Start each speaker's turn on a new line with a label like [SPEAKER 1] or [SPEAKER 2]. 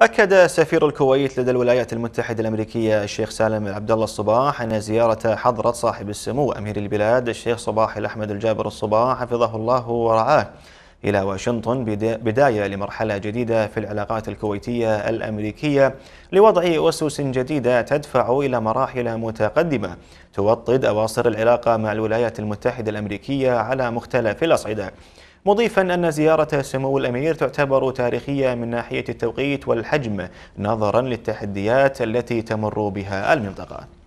[SPEAKER 1] أكد سفير الكويت لدى الولايات المتحدة الأمريكية الشيخ سالم عبد الله الصباح أن زيارة حضرة صاحب السمو أمير البلاد الشيخ صباح الأحمد الجابر الصباح حفظه الله ورعاه إلى واشنطن بداية لمرحلة جديدة في العلاقات الكويتية الأمريكية لوضع أسس جديدة تدفع إلى مراحل متقدمة توطد أواصر العلاقة مع الولايات المتحدة الأمريكية على مختلف الأصعدة مضيفا أن زيارة سمو الأمير تعتبر تاريخية من ناحية التوقيت والحجم نظرا للتحديات التي تمر بها المنطقة